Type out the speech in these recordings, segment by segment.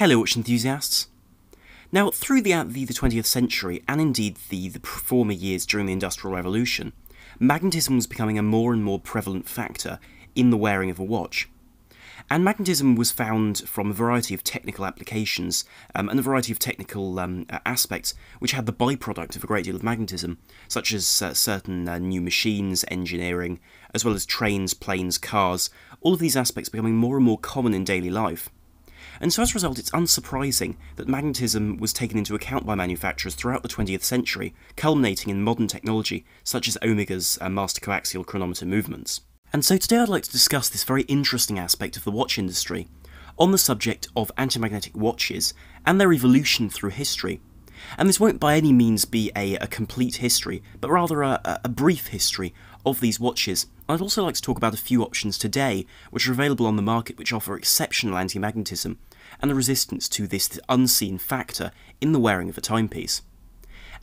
Hello, watch enthusiasts. Now, throughout the, the 20th century, and indeed the, the former years during the Industrial Revolution, magnetism was becoming a more and more prevalent factor in the wearing of a watch. And magnetism was found from a variety of technical applications um, and a variety of technical um, aspects which had the byproduct of a great deal of magnetism, such as uh, certain uh, new machines, engineering, as well as trains, planes, cars, all of these aspects becoming more and more common in daily life and so as a result it's unsurprising that magnetism was taken into account by manufacturers throughout the 20th century, culminating in modern technology such as Omega's uh, master coaxial chronometer movements. And so today I'd like to discuss this very interesting aspect of the watch industry, on the subject of antimagnetic watches and their evolution through history. And this won't by any means be a, a complete history, but rather a, a brief history of these watches. I'd also like to talk about a few options today, which are available on the market which offer exceptional anti-magnetism, and the resistance to this unseen factor in the wearing of a timepiece.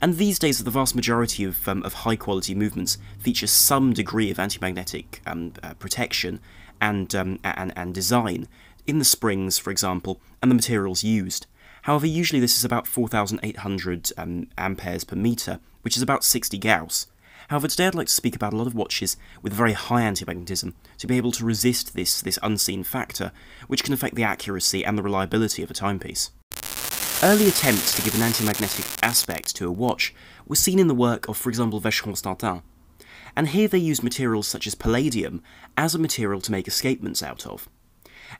And these days, the vast majority of, um, of high quality movements feature some degree of anti magnetic um, uh, protection and, um, and, and design in the springs, for example, and the materials used. However, usually this is about 4,800 um, amperes per metre, which is about 60 Gauss. However, today I'd like to speak about a lot of watches with very high anti-magnetism to be able to resist this, this unseen factor, which can affect the accuracy and the reliability of a timepiece. Early attempts to give an anti-magnetic aspect to a watch were seen in the work of, for example, Vacheron-Constantin, and here they used materials such as palladium as a material to make escapements out of.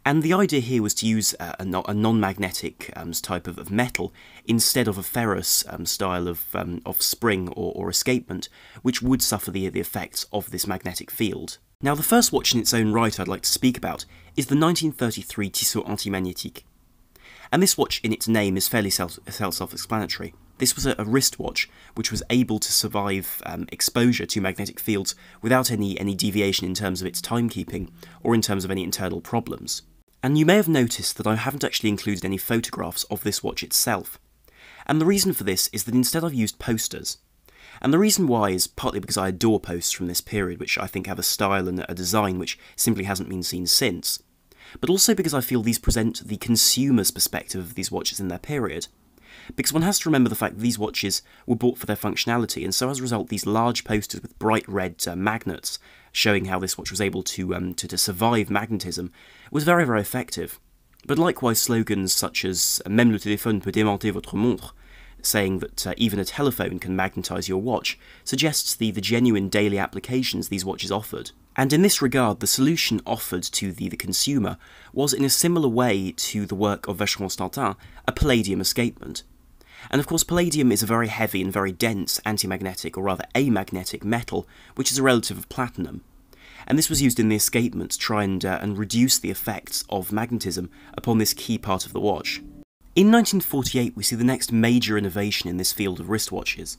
And the idea here was to use uh, a, a non-magnetic um, type of, of, metal instead of a ferrous um, style of, um, of spring or, or, escapement, which would suffer the, the effects of this magnetic field. Now the first watch in its own right I'd like to speak about is the 1933 Tissot Antimagnétique. And this watch in its name is fairly self-explanatory. self explanatory this was a, a wristwatch which was able to survive um, exposure to magnetic fields without any, any deviation in terms of its timekeeping or in terms of any internal problems. And you may have noticed that I haven't actually included any photographs of this watch itself. And the reason for this is that instead I've used posters. And the reason why is partly because I adore posters from this period, which I think have a style and a design which simply hasn't been seen since, but also because I feel these present the consumer's perspective of these watches in their period because one has to remember the fact that these watches were bought for their functionality, and so as a result, these large posters with bright red uh, magnets showing how this watch was able to, um, to, to survive magnetism was very, very effective. But likewise, slogans such as euh, Même le téléphone peut démonter votre montre, saying that uh, even a telephone can magnetise your watch, suggests the, the genuine daily applications these watches offered. And in this regard, the solution offered to the, the consumer was in a similar way to the work of Vacheron Stantin, a palladium escapement. And of course, palladium is a very heavy and very dense antimagnetic, or rather amagnetic, metal, which is a relative of platinum. And this was used in the escapement to try and, uh, and reduce the effects of magnetism upon this key part of the watch. In 1948, we see the next major innovation in this field of wristwatches,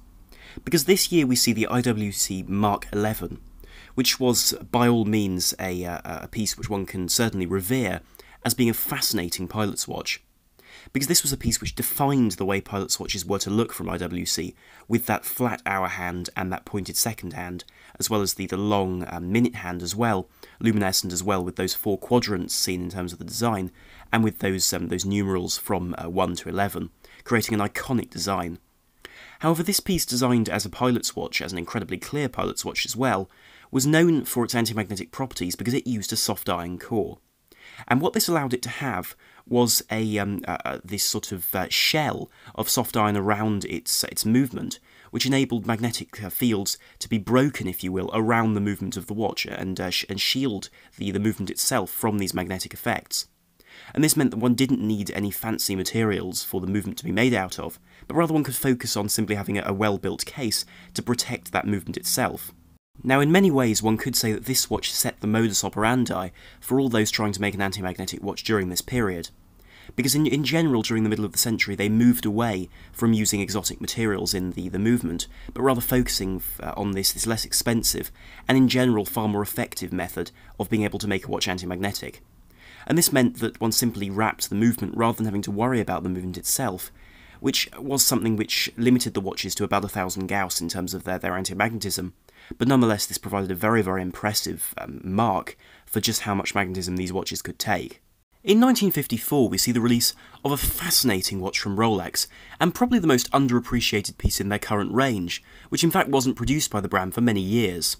because this year we see the IWC Mark 11, which was by all means a, uh, a piece which one can certainly revere as being a fascinating pilot's watch because this was a piece which defined the way pilot swatches were to look from IWC, with that flat hour hand and that pointed second hand, as well as the, the long um, minute hand as well, luminescent as well, with those four quadrants seen in terms of the design, and with those, um, those numerals from uh, 1 to 11, creating an iconic design. However, this piece, designed as a pilot's watch, as an incredibly clear pilot's watch as well, was known for its anti-magnetic properties because it used a soft iron core. And what this allowed it to have was a um, uh, this sort of uh, shell of soft iron around its its movement, which enabled magnetic uh, fields to be broken, if you will, around the movement of the watch and uh, sh and shield the the movement itself from these magnetic effects. And this meant that one didn't need any fancy materials for the movement to be made out of, but rather one could focus on simply having a, a well-built case to protect that movement itself. Now, in many ways, one could say that this watch set the modus operandi for all those trying to make an anti magnetic watch during this period because in, in general during the middle of the century they moved away from using exotic materials in the, the movement, but rather focusing uh, on this, this less expensive and in general far more effective method of being able to make a watch anti-magnetic. And this meant that one simply wrapped the movement rather than having to worry about the movement itself, which was something which limited the watches to about a thousand Gauss in terms of their, their anti-magnetism. But nonetheless, this provided a very, very impressive um, mark for just how much magnetism these watches could take. In 1954, we see the release of a fascinating watch from Rolex, and probably the most underappreciated piece in their current range, which in fact wasn't produced by the brand for many years.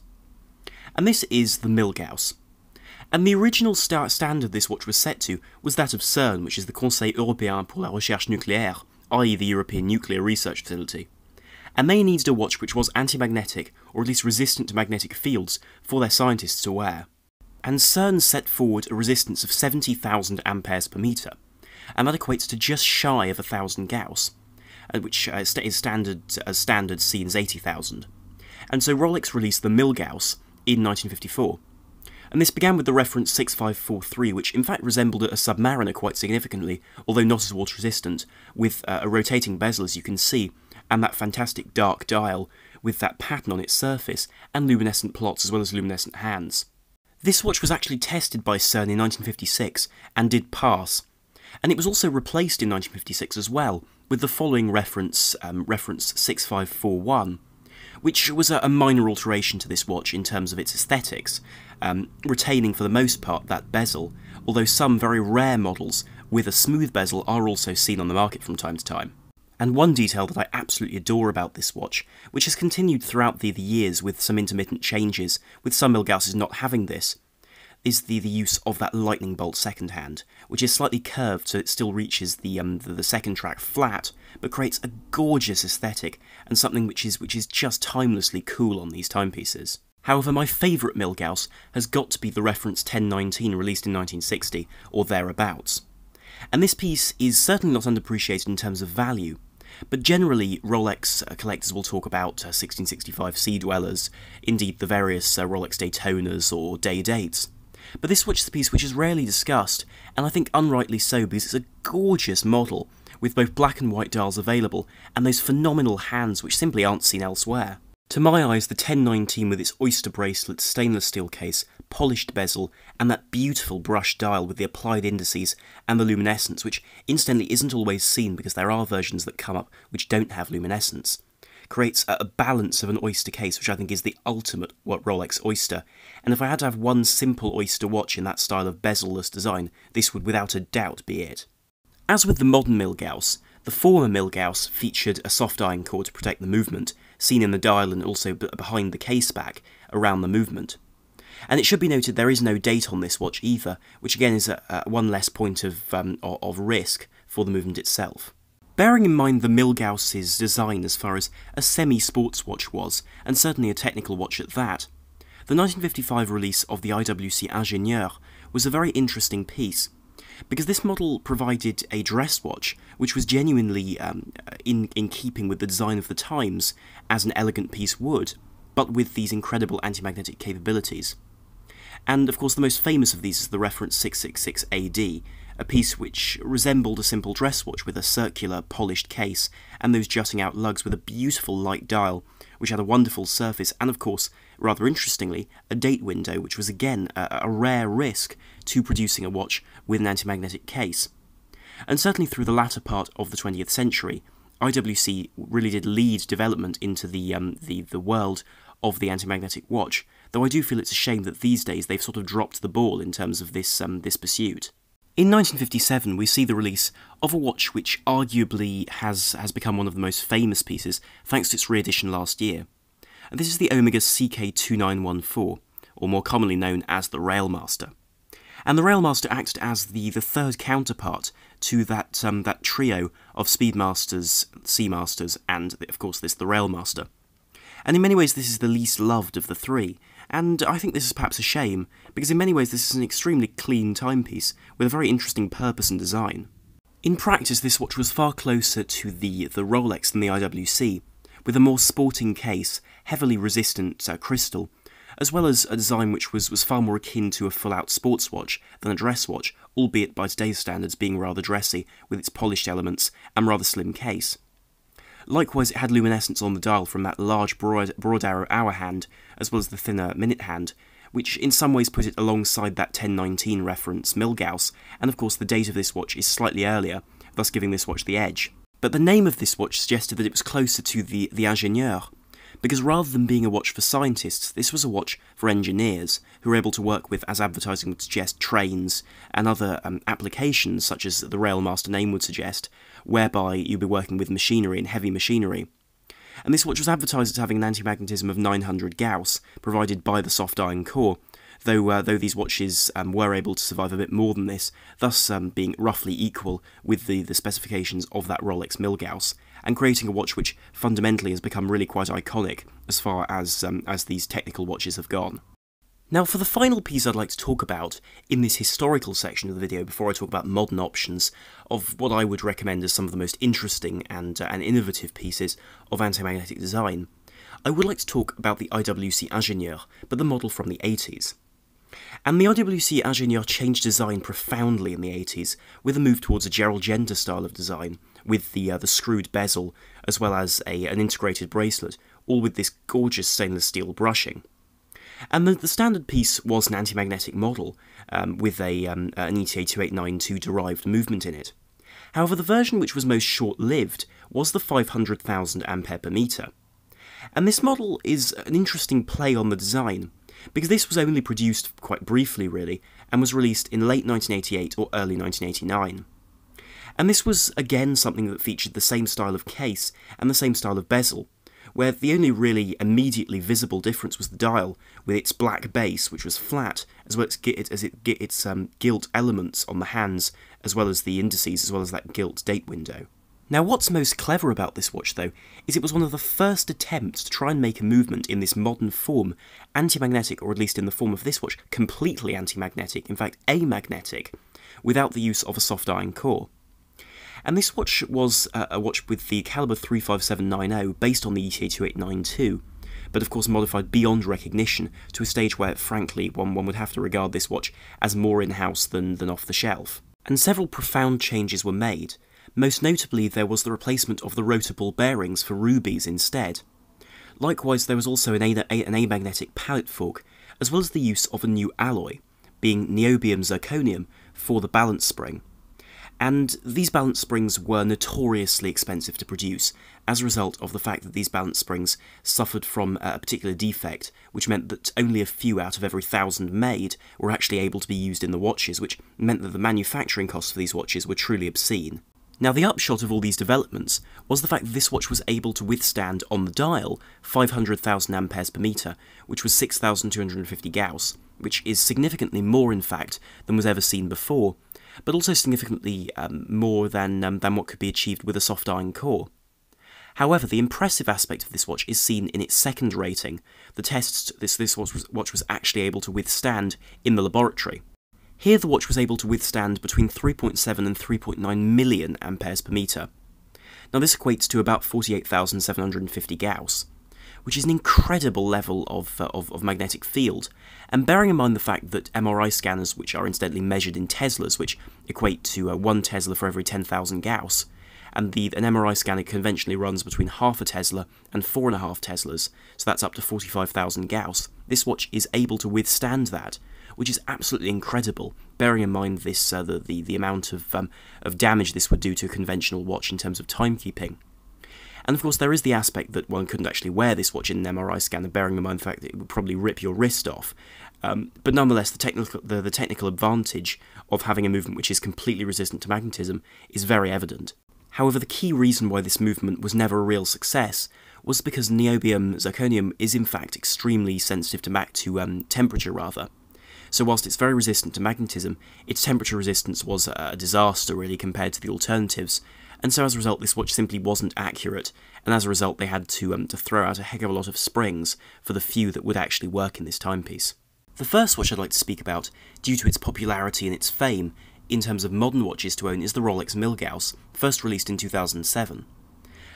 And this is the Milgauss. And the original standard this watch was set to was that of CERN, which is the Conseil Européen pour la Recherche Nucléaire, i.e. the European Nuclear Research Facility. And they needed a watch which was anti-magnetic, or at least resistant to magnetic fields, for their scientists to wear. And CERN set forward a resistance of 70,000 amperes per metre, and that equates to just shy of 1,000 Gauss, uh, which uh, is standard as uh, standard seen as 80,000. And so Rolex released the Milgauss in 1954. And this began with the reference 6543, which in fact resembled a Submariner quite significantly, although not as water resistant, with a rotating bezel as you can see, and that fantastic dark dial with that pattern on its surface, and luminescent plots as well as luminescent hands. This watch was actually tested by CERN in 1956 and did pass, and it was also replaced in 1956 as well with the following reference, um, reference 6541, which was a, a, minor alteration to this watch in terms of its aesthetics, um, retaining for the most part that bezel, although some very rare models with a smooth bezel are also seen on the market from time to time. And one detail that I absolutely adore about this watch, which has continued throughout the, the years with some intermittent changes, with some Milgauses not having this, is the, the use of that lightning bolt second hand, which is slightly curved so it still reaches the, um, the, the second track flat, but creates a gorgeous aesthetic and something which is which is just timelessly cool on these timepieces. However, my favourite Milgauss has got to be the reference 1019 released in 1960 or thereabouts. And this piece is certainly not underappreciated in terms of value, but generally, Rolex uh, collectors will talk about 1665 uh, Sea Dwellers, indeed the various uh, Rolex Daytonas or Day Dates. But this watch is a piece which is rarely discussed, and I think unrightly so because it's a gorgeous model, with both black and white dials available, and those phenomenal hands which simply aren't seen elsewhere. To my eyes, the 1019 with its oyster bracelet, stainless steel case, polished bezel, and that beautiful brushed dial with the applied indices and the luminescence, which incidentally isn't always seen because there are versions that come up which don't have luminescence, creates a balance of an oyster case, which I think is the ultimate Rolex oyster. And if I had to have one simple oyster watch in that style of bezelless design, this would without a doubt be it. As with the modern Milgauss, the former Milgauss featured a soft iron core to protect the movement, seen in the dial and also behind the case back around the movement. And it should be noted there is no date on this watch either, which again is a, uh, a uh, one less point of, um, of risk for the movement itself. Bearing in mind the Milgauss's design as far as a semi-sports watch was, and certainly a technical watch at that, the 1955 release of the IWC Ingenieur was a very interesting piece, because this model provided a dress watch which was genuinely um, in, in keeping with the design of the times as an elegant piece would, but with these incredible anti-magnetic capabilities. And of course the most famous of these is the reference 666 AD, a piece which resembled a simple dress watch with a circular, polished case and those jutting out lugs with a beautiful light dial, which had a wonderful surface and, of course, rather interestingly, a date window, which was again a, a rare risk to producing a watch with an antimagnetic case. And certainly through the latter part of the 20th century, IWC really did lead development into the, um, the, the world of the anti-magnetic watch, though I do feel it's a shame that these days they've sort of dropped the ball in terms of this, um, this pursuit. In 1957, we see the release of a watch which arguably has, has become one of the most famous pieces, thanks to its re-edition last year. And this is the Omega CK2914, or more commonly known as the Railmaster. And the Railmaster acted as the, the third counterpart to that, um, that trio of Speedmasters, Seamasters, and, of course, this the Railmaster. And in many ways, this is the least loved of the three, and I think this is perhaps a shame, because in many ways, this is an extremely clean timepiece, with a very interesting purpose and design. In practice, this watch was far closer to the, the Rolex than the IWC, with a more sporting case, heavily resistant uh, crystal, as well as a design which was, was far more akin to a full out sports watch than a dress watch, albeit by today's standards being rather dressy, with its polished elements and rather slim case. Likewise, it had luminescence on the dial from that large broad, broad arrow hour hand, as well as the thinner minute hand, which in some ways put it alongside that 1019 reference Milgauss, and of course the date of this watch is slightly earlier, thus giving this watch the edge. But the name of this watch suggested that it was closer to the, the Ingenieur, because rather than being a watch for scientists, this was a watch for engineers who were able to work with, as advertising would suggest, trains and other um, applications, such as the Railmaster name would suggest, whereby you'd be working with machinery and heavy machinery. And this watch was advertised as having an anti-magnetism of 900 Gauss, provided by the soft iron core, though uh, though these watches um, were able to survive a bit more than this, thus um, being roughly equal with the, the specifications of that Rolex Milgauss, and creating a watch which fundamentally has become really quite iconic as far as, um, as these technical watches have gone. Now for the final piece I'd like to talk about in this historical section of the video before I talk about modern options of what I would recommend as some of the most interesting and, uh, and innovative pieces of anti-magnetic design, I would like to talk about the IWC Ingenieur, but the model from the 80s. And the IWC Ingenieur changed design profoundly in the 80s, with a move towards a Gerald Gender style of design, with the, uh, the screwed bezel, as well as a, an integrated bracelet, all with this gorgeous stainless steel brushing. And the, the standard piece was an anti-magnetic model, um, with a, um, an ETA-2892 derived movement in it. However, the version which was most short-lived was the 500,000 ampere per meter. And this model is an interesting play on the design, because this was only produced quite briefly really, and was released in late 1988 or early 1989. And this was again something that featured the same style of case and the same style of bezel, where the only really immediately visible difference was the dial, with its black base, which was flat, as well as, it, as it get its um, gilt elements on the hands, as well as the indices, as well as that gilt date window. Now what's most clever about this watch though, is it was one of the first attempts to try and make a movement in this modern form, anti-magnetic, or at least in the form of this watch, completely anti-magnetic, in fact amagnetic, without the use of a soft iron core. And this watch was uh, a watch with the caliber 35790 based on the ETA 2892, but of course modified beyond recognition to a stage where, frankly, one, one would have to regard this watch as more in house than, than off the shelf. And several profound changes were made. Most notably, there was the replacement of the rotable bearings for rubies instead. Likewise, there was also an, a, an amagnetic pallet fork, as well as the use of a new alloy, being niobium zirconium, for the balance spring. And these balance springs were notoriously expensive to produce as a result of the fact that these balance springs suffered from a particular defect, which meant that only a few out of every thousand made were actually able to be used in the watches, which meant that the manufacturing costs for these watches were truly obscene. Now, the upshot of all these developments was the fact that this watch was able to withstand on the dial 500,000 amperes per metre, which was 6,250 Gauss, which is significantly more, in fact, than was ever seen before, but also significantly um, more than, um, than what could be achieved with a soft iron core. However, the impressive aspect of this watch is seen in its second rating, the tests this, this watch, was, watch was actually able to withstand in the laboratory. Here the watch was able to withstand between 3.7 and 3.9 million amperes per metre. Now this equates to about 48,750 Gauss which is an incredible level of, uh, of, of, magnetic field. And bearing in mind the fact that MRI scanners, which are incidentally measured in Teslas, which equate to uh, 1 Tesla for every 10,000 Gauss, and the, an MRI scanner conventionally runs between half a Tesla and 4.5 Teslas, so that's up to 45,000 Gauss, this watch is able to withstand that, which is absolutely incredible, bearing in mind this uh, the, the, the amount of, um, of damage this would do to a conventional watch in terms of timekeeping. And of course, there is the aspect that one couldn't actually wear this watch in an MRI scanner, bearing in mind the fact that it would probably rip your wrist off. Um, but nonetheless, the technical the, the technical advantage of having a movement which is completely resistant to magnetism is very evident. However, the key reason why this movement was never a real success was because niobium zirconium is in fact extremely sensitive to, to um, temperature rather. So whilst it's very resistant to magnetism, its temperature resistance was a disaster really compared to the alternatives, and so as a result this watch simply wasn't accurate, and as a result they had to, um, to throw out a heck of a lot of springs for the few that would actually work in this timepiece. The first watch I'd like to speak about, due to its popularity and its fame, in terms of modern watches to own is the Rolex Milgauss, first released in 2007.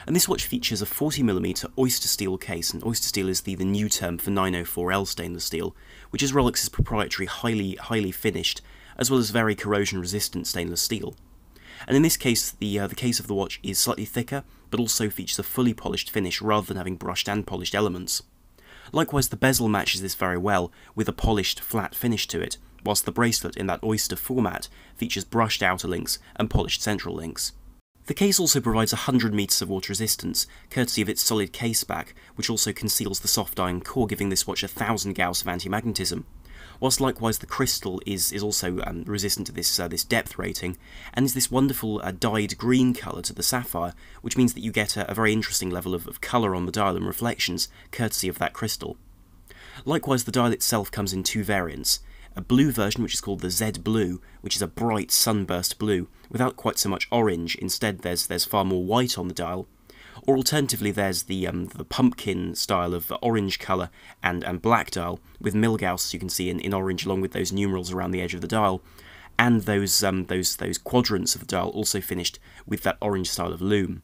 And this watch features a 40mm oyster steel case, and oyster steel is the, the new term for 904L stainless steel, which is Rolex's proprietary highly, highly finished, as well as very corrosion resistant stainless steel and in this case the, uh, the case of the watch is slightly thicker, but also features a fully polished finish rather than having brushed and polished elements. Likewise the bezel matches this very well, with a polished, flat finish to it, whilst the bracelet in that oyster format features brushed outer links and polished central links. The case also provides 100 metres of water resistance, courtesy of its solid case back, which also conceals the soft iron core giving this watch a 1000 gauss of anti-magnetism. Whilst likewise the crystal is, is also um, resistant to this, uh, this depth rating, and is this wonderful uh, dyed green colour to the sapphire, which means that you get a, a very interesting level of, of colour on the dial and reflections, courtesy of that crystal. Likewise, the dial itself comes in two variants. A blue version, which is called the Zed Blue, which is a bright sunburst blue, without quite so much orange, instead there's, there's far more white on the dial, or alternatively there's the um, the pumpkin style of orange colour and, and black dial with Milgauss you can see in, in orange along with those numerals around the edge of the dial and those um, those those quadrants of the dial also finished with that orange style of loom.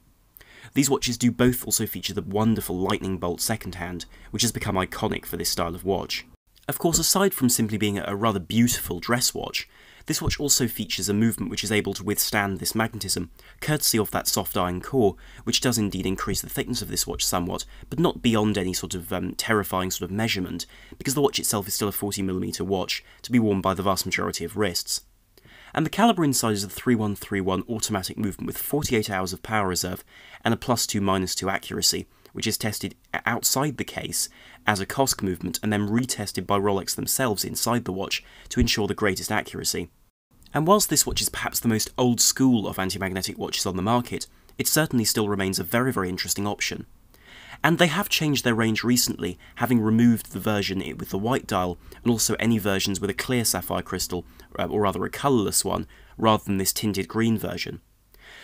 These watches do both also feature the wonderful lightning bolt second hand, which has become iconic for this style of watch. Of course, aside from simply being a rather beautiful dress watch, this watch also features a movement which is able to withstand this magnetism, courtesy of that soft iron core, which does indeed increase the thickness of this watch somewhat, but not beyond any sort of um, terrifying sort of measurement, because the watch itself is still a 40mm watch, to be worn by the vast majority of wrists and the caliber inside is a 3131 automatic movement with 48 hours of power reserve and a plus 2 minus 2 accuracy, which is tested outside the case as a COSC movement and then retested by Rolex themselves inside the watch to ensure the greatest accuracy. And whilst this watch is perhaps the most old school of anti-magnetic watches on the market, it certainly still remains a very very interesting option. And they have changed their range recently, having removed the version with the white dial, and also any versions with a clear sapphire crystal, uh, or rather a colourless one, rather than this tinted green version.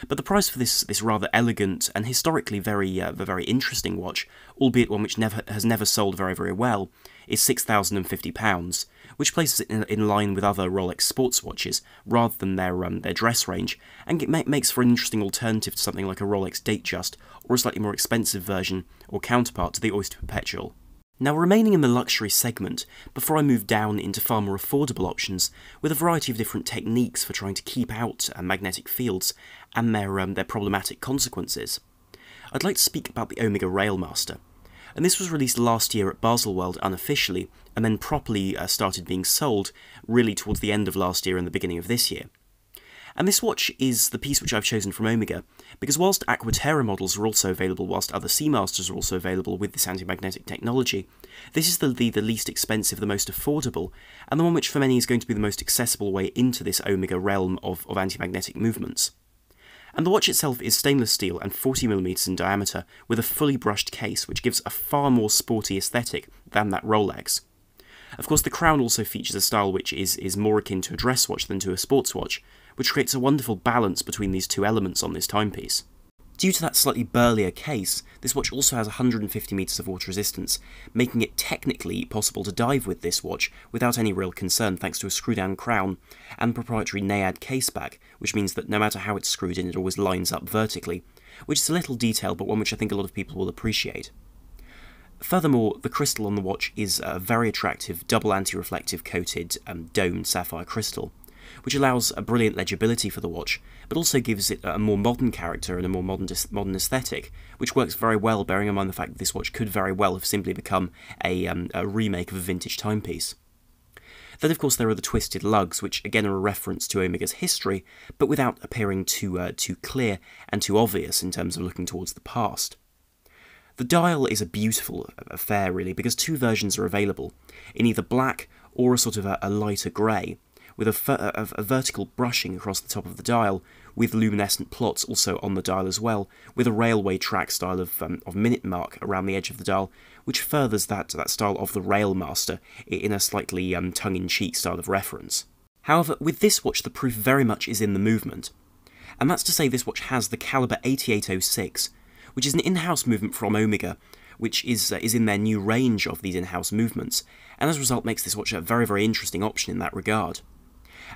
But the price for this this rather elegant and historically very uh, very interesting watch, albeit one which never has never sold very very well, is six thousand and fifty pounds, which places it in, in, line with other Rolex sports watches rather than their um, their dress range, and it ma makes for an interesting alternative to something like a Rolex Datejust or a slightly more expensive version or counterpart to the Oyster Perpetual. Now, remaining in the luxury segment, before I move down into far more affordable options, with a variety of different techniques for trying to keep out uh, magnetic fields, and their, um, their problematic consequences. I'd like to speak about the Omega Railmaster, and this was released last year at Baselworld unofficially, and then properly uh, started being sold really towards the end of last year and the beginning of this year. And this watch is the piece which I've chosen from Omega, because whilst Aquaterra models are also available, whilst other Seamasters are also available with this anti-magnetic technology, this is the, the, the, least expensive, the most affordable, and the one which for many is going to be the most accessible way into this Omega realm of, of anti-magnetic movements and the watch itself is stainless steel and 40mm in diameter, with a fully brushed case which gives a far more sporty aesthetic than that Rolex. Of course, the crown also features a style which is, is more akin to a dress watch than to a sports watch, which creates a wonderful balance between these two elements on this timepiece. Due to that slightly burlier case, this watch also has 150 meters of water resistance, making it technically possible to dive with this watch without any real concern thanks to a screw-down crown and proprietary Naad case back, which means that no matter how it's screwed in it always lines up vertically, which is a little detail but one which I think a lot of people will appreciate. Furthermore, the crystal on the watch is a very attractive double anti-reflective coated um, domed sapphire crystal, which allows a brilliant legibility for the watch, but also gives it a more modern character and a more modern, modern aesthetic, which works very well, bearing in mind the fact that this watch could very well have simply become a, um, a remake of a vintage timepiece. Then, of course, there are the twisted lugs, which again are a reference to Omega's history, but without appearing too, uh, too clear and too obvious in terms of looking towards the past. The dial is a beautiful affair, really, because two versions are available, in either black or a sort of a, a lighter grey, with a, a, vertical brushing across the top of the dial, with luminescent plots also on the dial as well, with a railway track style of, um, of minute mark around the edge of the dial, which furthers that, that style of the Railmaster in a slightly um, tongue-in-cheek style of reference. However, with this watch the proof very much is in the movement, and that's to say this watch has the caliber 8806, which is an in-house movement from Omega, which is uh, is in their new range of these in-house movements, and as a result makes this watch a very very interesting option in that regard.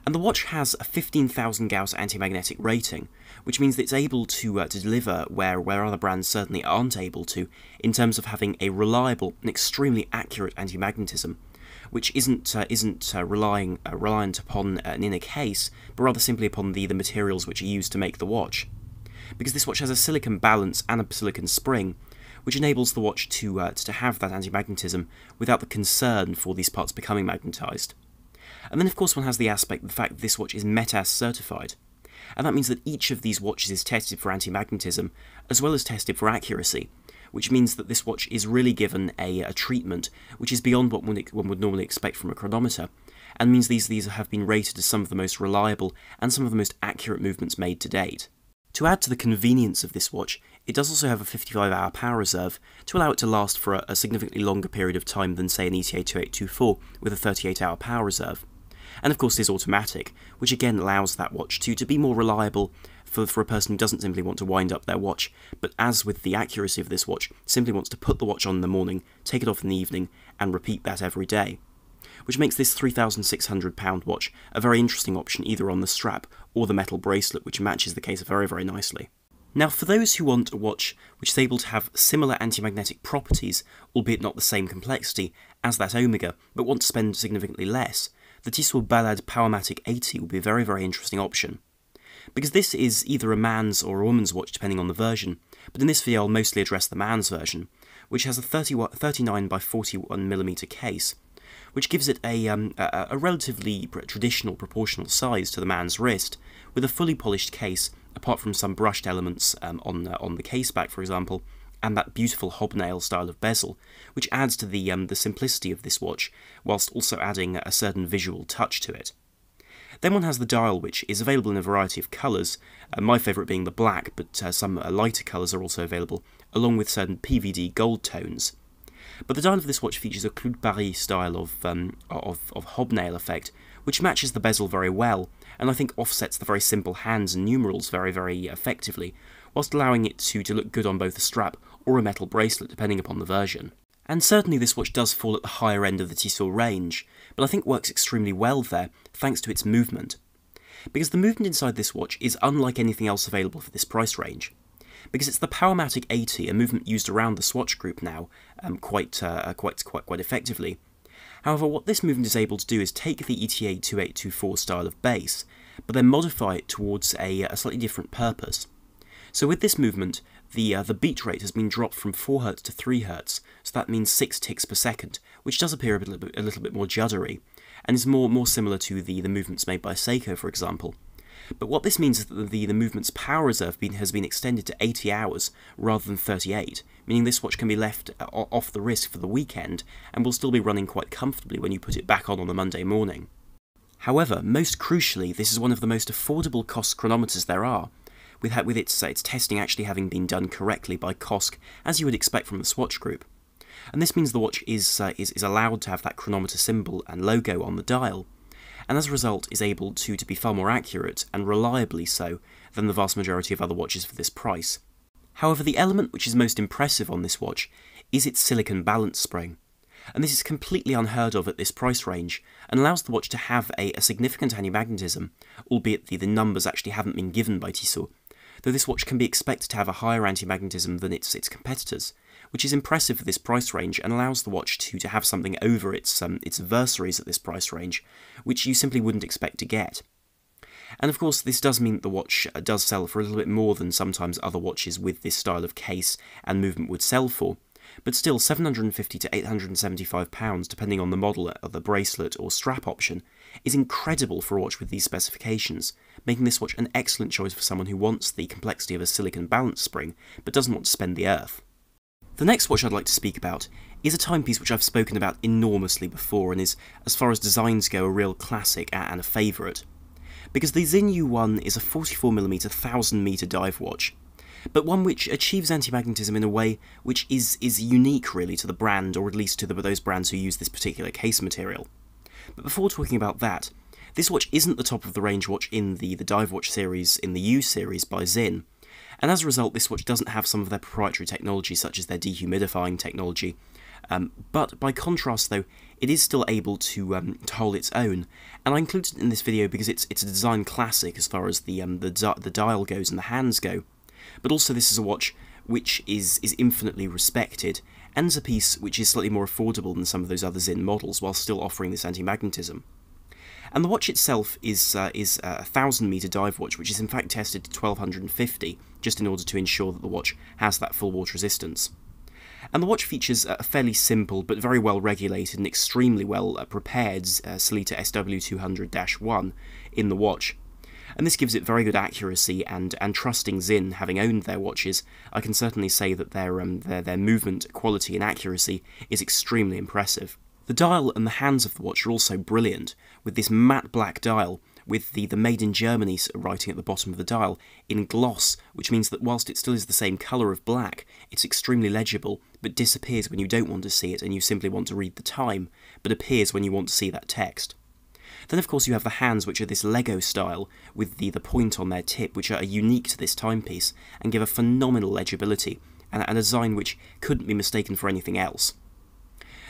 And the watch has a 15,000 Gauss anti-magnetic rating, which means that it's able to, uh, to deliver where, where other brands certainly aren't able to, in terms of having a reliable and extremely accurate anti-magnetism, which isn't, uh, isn't uh, relying, uh, reliant upon an inner case, but rather simply upon the, the materials which are used to make the watch. Because this watch has a silicon balance and a silicon spring, which enables the watch to, uh, to have that anti-magnetism without the concern for these parts becoming magnetised. And then of course one has the aspect of the fact that this watch is METAS certified. And that means that each of these watches is tested for anti-magnetism, as well as tested for accuracy, which means that this watch is really given a, a treatment which is beyond what one, one would normally expect from a chronometer, and means these, these have been rated as some of the most reliable and some of the most accurate movements made to date. To add to the convenience of this watch, it does also have a 55 hour power reserve to allow it to last for a, a significantly longer period of time than, say, an ETA 2824 with a 38 hour power reserve, and of course is automatic, which again allows that watch to to be more reliable for, for a person who doesn't simply want to wind up their watch, but as with the accuracy of this watch, simply wants to put the watch on in the morning, take it off in the evening, and repeat that every day. Which makes this £3,600 watch a very interesting option either on the strap or the metal bracelet, which matches the case very, very nicely. Now, for those who want a watch which is able to have similar anti-magnetic properties, albeit not the same complexity, as that Omega, but want to spend significantly less, the Tissot Ballad Powermatic 80 would be a very, very interesting option. Because this is either a man's or a woman's watch depending on the version, but in this video I'll mostly address the man's version, which has a 30, 39 by 41mm case, which gives it a, um, a, a relatively traditional proportional size to the man's wrist, with a fully polished case, apart from some brushed elements um, on, uh, on the case back for example, and that beautiful hobnail style of bezel, which adds to the, um, the simplicity of this watch, whilst also adding a certain visual touch to it. Then one has the dial, which is available in a variety of colours, uh, my favourite being the black, but uh, some uh, lighter colours are also available, along with certain PVD gold tones. But the dial of this watch features a Claude barry Paris style of, um, of, of hobnail effect, which matches the bezel very well, and I think offsets the very simple hands and numerals very, very effectively, whilst allowing it to, to look good on both a strap or a metal bracelet depending upon the version. And certainly this watch does fall at the higher end of the Tissot range, but I think works extremely well there thanks to its movement. Because the movement inside this watch is unlike anything else available for this price range. Because it's the Powermatic 80, a movement used around the Swatch group now, um, quite, uh, uh, quite, quite, quite effectively. However, what this movement is able to do is take the ETA 2824 style of base, but then modify it towards a, a slightly different purpose. So with this movement, the, uh, the beat rate has been dropped from 4 Hz to 3 Hz, so that means 6 ticks per second, which does appear a little bit, a little bit more juddery, and is more, more similar to the, the movements made by Seiko, for example. But what this means is that the, the movement's power reserve been, has been extended to 80 hours rather than 38, meaning this watch can be left uh, off the wrist for the weekend and will still be running quite comfortably when you put it back on on the Monday morning. However, most crucially, this is one of the most affordable cost chronometers there are, with, with its, its testing actually having been done correctly by COSC, as you would expect from the Swatch Group. And this means the watch is, uh, is, is allowed to have that chronometer symbol and logo on the dial, and as a result is able to, to be far more accurate, and reliably so, than the vast majority of other watches for this price. However, the element which is most impressive on this watch is its silicon balance spring. And this is completely unheard of at this price range, and allows the watch to have a, a significant anti-magnetism, albeit the, the numbers actually haven't been given by Tissot, though this watch can be expected to have a higher anti-magnetism than its, its competitors, which is impressive for this price range and allows the watch to, to have something over its, um, its adversaries at this price range, which you simply wouldn't expect to get. And of course, this does mean that the watch uh, does sell for a little bit more than sometimes other watches with this style of case and movement would sell for, but still 750 to 875 pounds depending on the model of uh, the bracelet or strap option is incredible for a watch with these specifications, making this watch an excellent choice for someone who wants the complexity of a silicon balance spring, but doesn't want to spend the earth. The next watch I'd like to speak about is a timepiece which I've spoken about enormously before and is, as far as designs go, a real classic and a favourite. Because the Xinyu 1 is a 44mm 1000m dive watch, but one which achieves anti-magnetism in a way which is, is unique really to the brand, or at least to the, those brands who use this particular case material. But before talking about that, this watch isn't the top of the range watch in the, the dive watch series, in the U series by Zinn, and as a result, this watch doesn't have some of their proprietary technology, such as their dehumidifying technology. Um, but by contrast, though, it is still able to, um, to hold its own, and I included it in this video because it's it's a design classic as far as the um, the, the dial goes and the hands go. But also, this is a watch which is is infinitely respected and a piece which is slightly more affordable than some of those other Zinn models while still offering this anti-magnetism. And the watch itself is uh, is a 1000 meter dive watch, which is in fact tested to 1250, just in order to ensure that the watch has that full water resistance. And the watch features a fairly simple but very well regulated and extremely well uh, prepared uh, Salita SW200-1 in the watch, and this gives it very good accuracy. And and trusting Zin, having owned their watches, I can certainly say that their um, their their movement quality and accuracy is extremely impressive. The dial and the hands of the watch are also brilliant, with this matte black dial with the, the Made in Germany writing at the bottom of the dial in gloss, which means that whilst it still is the same colour of black, it's extremely legible, but disappears when you don't want to see it and you simply want to read the time, but appears when you want to see that text. Then of course you have the hands which are this Lego style, with the, the point on their tip, which are unique to this timepiece, and give a phenomenal legibility, and a design which couldn't be mistaken for anything else.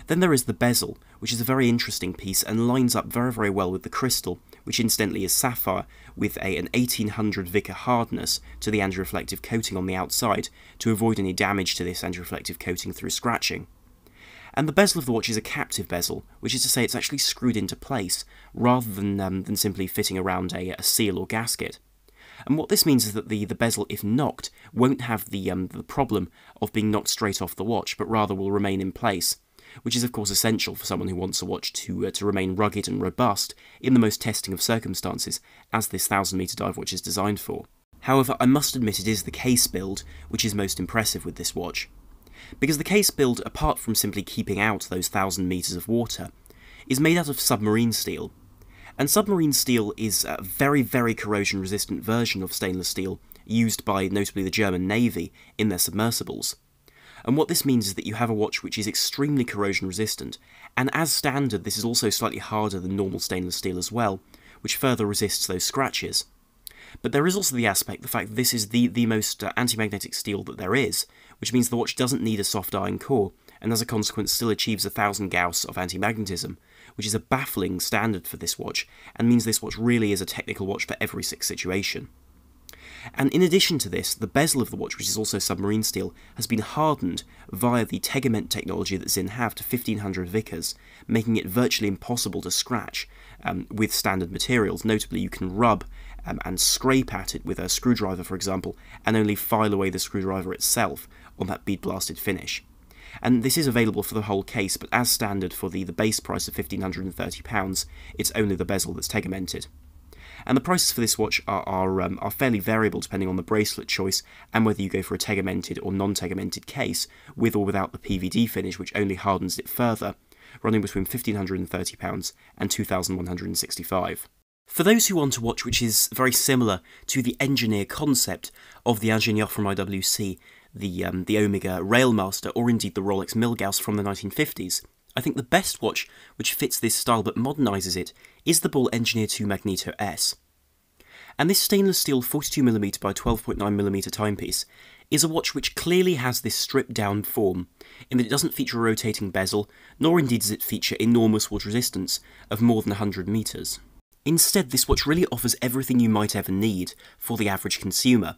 Then there is the bezel, which is a very interesting piece and lines up very very well with the crystal, which incidentally is sapphire, with a, an 1800 Vicker hardness to the anti-reflective coating on the outside to avoid any damage to this anti-reflective coating through scratching. And the bezel of the watch is a captive bezel, which is to say it's actually screwed into place, rather than, um, than simply fitting around a, a seal or gasket. And what this means is that the, the bezel, if knocked, won't have the, um, the problem of being knocked straight off the watch, but rather will remain in place, which is of course essential for someone who wants a watch to, uh, to remain rugged and robust in the most testing of circumstances, as this 1000 metre dive watch is designed for. However, I must admit it is the case build which is most impressive with this watch because the case build, apart from simply keeping out those thousand metres of water, is made out of submarine steel. And submarine steel is a very, very corrosion resistant version of stainless steel used by notably the German Navy in their submersibles. And what this means is that you have a watch which is extremely corrosion resistant, and as standard, this is also slightly harder than normal stainless steel as well, which further resists those scratches. But there is also the aspect, the fact that this is the, the most uh, anti-magnetic steel that there is, which means the watch doesn't need a soft iron core, and as a consequence still achieves 1000 Gauss of anti-magnetism, which is a baffling standard for this watch, and means this watch really is a technical watch for every situation. And in addition to this, the bezel of the watch, which is also submarine steel, has been hardened via the Tegament technology that Zinn have to 1500 Vickers, making it virtually impossible to scratch um, with standard materials. Notably, you can rub um, and scrape at it with a screwdriver, for example, and only file away the screwdriver itself on that bead blasted finish. And this is available for the whole case, but as standard for the, the base price of £1,530, it's only the bezel that's tegamented. And the prices for this watch are, are, um, are fairly variable depending on the bracelet choice and whether you go for a tegamented or non-tegamented case, with or without the PVD finish, which only hardens it further, running between £1,530 and £2,165. For those who want to watch, which is very similar to the engineer concept of the Ingénieur from IWC, the, um, the Omega Railmaster, or indeed the Rolex Milgauss from the 1950s, I think the best watch which fits this style but modernises it is the Ball Engineer 2 Magneto S. And this stainless steel 42mm by 12.9mm timepiece is a watch which clearly has this stripped down form, in that it doesn't feature a rotating bezel, nor indeed does it feature enormous water resistance of more than 100 metres. Instead, this watch really offers everything you might ever need for the average consumer,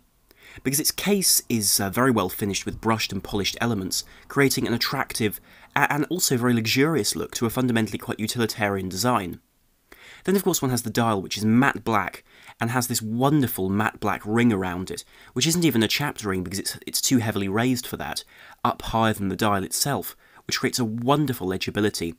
because its case is uh, very well finished with brushed and polished elements, creating an attractive and also very luxurious look to a fundamentally quite utilitarian design. Then of course one has the dial which is matte black and has this wonderful matte black ring around it, which isn't even a chapter ring because it's, it's too heavily raised for that, up higher than the dial itself, which creates a wonderful legibility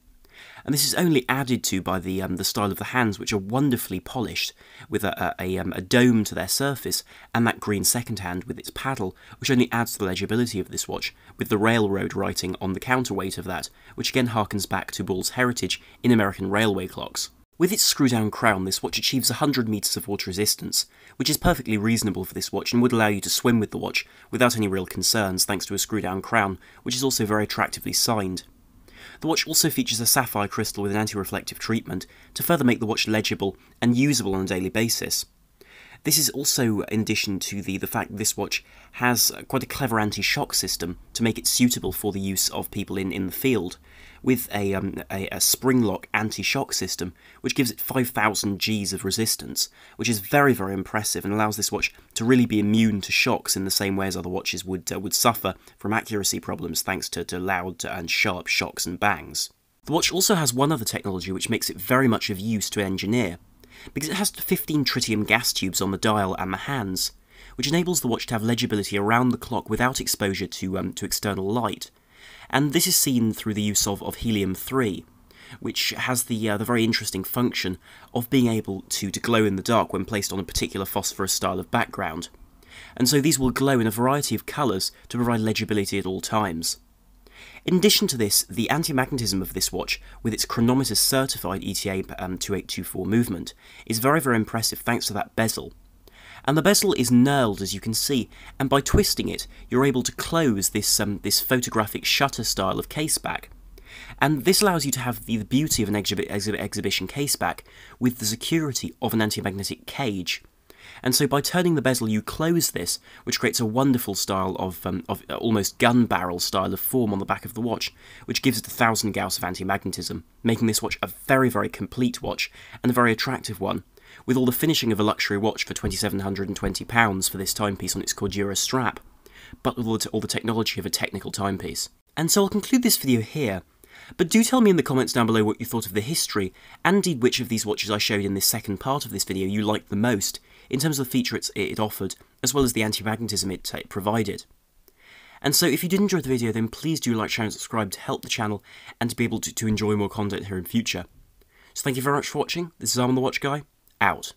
and this is only added to by the um, the style of the hands, which are wonderfully polished with a, a, a, um, a dome to their surface, and that green second hand with its paddle, which only adds to the legibility of this watch, with the railroad writing on the counterweight of that, which again harkens back to Ball's heritage in American railway clocks. With its screw-down crown, this watch achieves 100 meters of water resistance, which is perfectly reasonable for this watch and would allow you to swim with the watch without any real concerns thanks to a screw-down crown, which is also very attractively signed. The watch also features a sapphire crystal with an anti-reflective treatment to further make the watch legible and usable on a daily basis. This is also in addition to the, the fact this watch has quite a clever anti-shock system to make it suitable for the use of people in, in the field, with a, um, a, a spring lock anti-shock system, which gives it 5,000 Gs of resistance, which is very, very impressive and allows this watch to really be immune to shocks in the same way as other watches would, uh, would suffer from accuracy problems thanks to, to loud and sharp shocks and bangs. The watch also has one other technology which makes it very much of use to engineer, because it has 15 tritium gas tubes on the dial and the hands, which enables the watch to have legibility around the clock without exposure to, um, to external light. And this is seen through the use of, of helium-3, which has the, uh, the very interesting function of being able to, to glow in the dark when placed on a particular phosphorus style of background. And so these will glow in a variety of colours to provide legibility at all times. In addition to this, the anti-magnetism of this watch, with its chronometer certified ETA um, 2824 movement, is very very impressive thanks to that bezel. And the bezel is knurled as you can see, and by twisting it, you're able to close this, um, this photographic shutter style of caseback. And this allows you to have the, beauty of an exhi exhibition caseback with the security of an anti-magnetic cage. And so by turning the bezel, you close this, which creates a wonderful style of, um, of uh, almost gun barrel style of form on the back of the watch, which gives it a thousand gauss of anti-magnetism, making this watch a very, very complete watch, and a very attractive one, with all the finishing of a luxury watch for £2,720 for this timepiece on its Cordura strap, but with all the, all the technology of a technical timepiece. And so I'll conclude this video here, but do tell me in the comments down below what you thought of the history, and indeed which of these watches I showed in this second part of this video you liked the most, in terms of the feature it offered, as well as the anti-magnetism it, it provided. And so if you did enjoy the video then please do like, share and subscribe to help the channel and to be able to, to enjoy more content here in future. So thank you very much for watching, this is Arm on the Watch Guy, out.